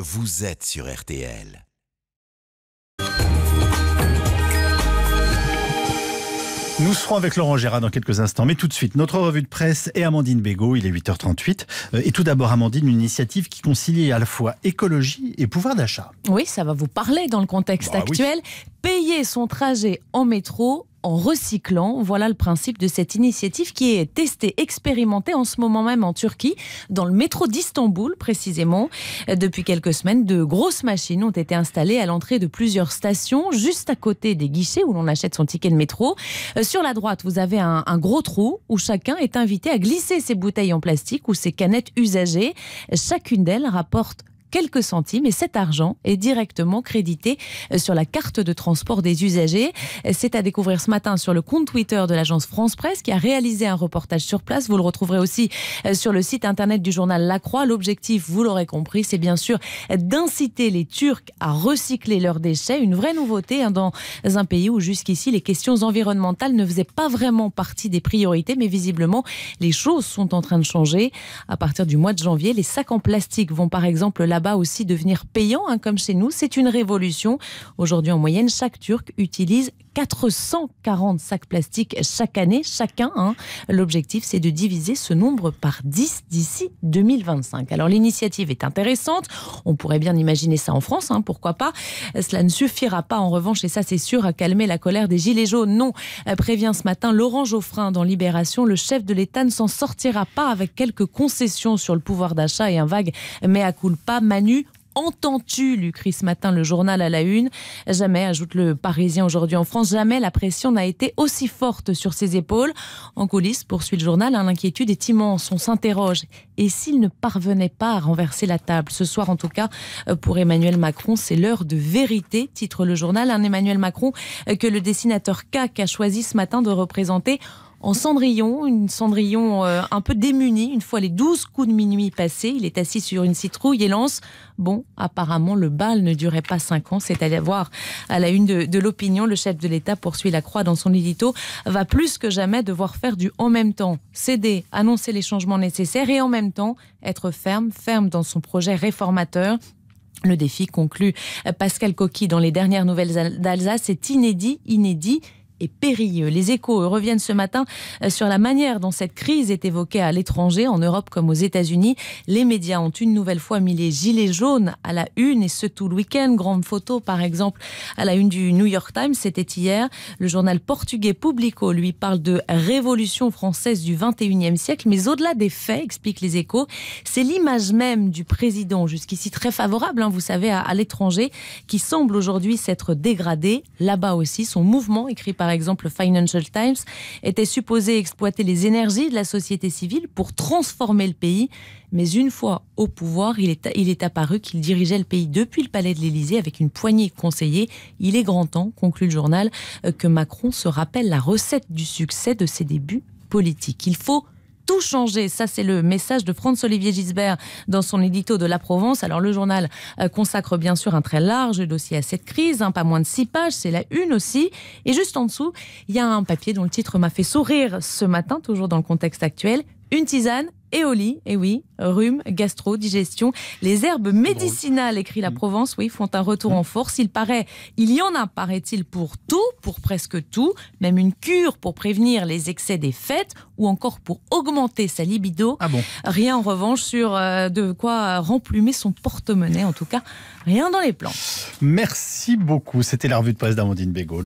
Vous êtes sur RTL. Nous serons avec Laurent Gérard dans quelques instants, mais tout de suite, notre revue de presse et Amandine Bégaud, il est 8h38. Euh, et tout d'abord, Amandine, une initiative qui concilie à la fois écologie et pouvoir d'achat. Oui, ça va vous parler dans le contexte bah actuel. Payer son trajet en métro en recyclant. Voilà le principe de cette initiative qui est testée, expérimentée en ce moment même en Turquie, dans le métro d'Istanbul précisément. Depuis quelques semaines, de grosses machines ont été installées à l'entrée de plusieurs stations, juste à côté des guichets où l'on achète son ticket de métro. Euh, sur la droite, vous avez un, gros trou où chacun est invité à glisser ses bouteilles en plastique ou ses canettes usagées. Chacune d'elles rapporte quelques centimes et cet argent est directement crédité euh, sur la carte de transport des usagers. Euh, c'est à découvrir ce matin sur le compte Twitter de l'agence France Presse qui a réalisé un reportage sur place. Vous le retrouverez aussi euh, sur le site internet du journal La Croix. L'objectif, vous l'aurez compris, c'est bien sûr d'inciter les Turcs à recycler leurs déchets, une vraie nouveauté hein, dans un pays où jusqu'ici les questions environnementales ne faisaient pas vraiment partie des priorités, mais visiblement les choses sont en train de changer. À partir du mois de janvier, les sacs en plastique vont par exemple là là-bas aussi devenir payant, hein, comme chez nous. C'est une révolution. Aujourd'hui, en moyenne, chaque Turc utilise 440 sacs plastiques chaque année, chacun. Hein. L'objectif, c'est de diviser ce nombre par 10 d'ici 2025. Alors l'initiative est intéressante. On pourrait bien imaginer ça en France, hein, pourquoi pas. Cela ne suffira pas, en revanche, et ça c'est sûr, à calmer la colère des Gilets jaunes. Non, prévient ce matin Laurent Geoffrin dans Libération, le chef de l'État ne s'en sortira pas avec quelques concessions sur le pouvoir d'achat et un vague mais à culpa Manu, entends-tu, crie ce matin, le journal à la une Jamais, ajoute le Parisien aujourd'hui en France, jamais la pression n'a été aussi forte sur ses épaules. En coulisses, poursuit le journal, hein, l'inquiétude est immense, on s'interroge. Et s'il ne parvenait pas à renverser la table Ce soir, en tout cas, euh, pour Emmanuel Macron, c'est l'heure de vérité, titre le journal. Un Emmanuel Macron euh, que le dessinateur CAC a choisi ce matin de représenter en cendrillon, une cendrillon euh, un peu démunie. Une fois les douze coups de minuit passés, il est assis sur une citrouille et lance Bon, apparemment, le bal ne durait pas cinq ans. C'est à voir à la une de, l'opinion. Le chef de l'État poursuit la croix dans son édito va plus que jamais devoir faire du en même temps, céder, annoncer les changements nécessaires et en même temps être ferme, ferme dans son projet réformateur le défi conclut Pascal Coqui dans les dernières nouvelles d'Alsace est inédit, inédit et périlleux. Les échos reviennent ce matin euh, sur la manière dont cette crise est évoquée à l'étranger, en Europe comme aux États-Unis. Les médias ont une nouvelle fois mis les gilets jaunes à la une et ce tout le week-end. Grande photo, par exemple, à la une du New York Times, c'était hier. Le journal portugais Publico, lui, parle de révolution française du 21e siècle, mais au-delà des faits, expliquent les échos, c'est l'image même du président, jusqu'ici très favorable, hein, vous savez, à, l'étranger, qui semble aujourd'hui s'être dégradée. Là-bas aussi, son mouvement, écrit par par exemple Financial Times, était supposé exploiter les énergies de la société civile pour transformer le pays. Mais une fois au pouvoir, il est, il est apparu qu'il dirigeait le pays depuis le palais de l'Élysée avec une poignée de conseillers. Il est grand temps, conclut le journal, euh, que Macron se rappelle la recette du succès de ses débuts politiques. Il faut tout changer. Ça, c'est le message de Franz-Olivier Gisbert dans son édito de La Provence. Alors, le journal euh, consacre bien sûr un très large dossier à cette crise, hein, pas moins de six pages, c'est la une aussi. Et juste en dessous, il y a un papier dont le titre m'a fait sourire ce matin, toujours dans le contexte actuel une tisane et et oui, rhume, gastro, digestion. Les herbes médicinales, écrit la mm. Provence, oui, font un retour mm. en force. Il paraît, il y en a, paraît-il, pour tout, pour presque tout, même une cure pour prévenir les excès des fêtes ou encore pour augmenter sa libido. Ah bon rien en revanche sur euh, de quoi remplumer son porte-monnaie, en tout cas, rien dans les plans. Merci beaucoup. C'était la revue de presse d'Amandine Bégaud.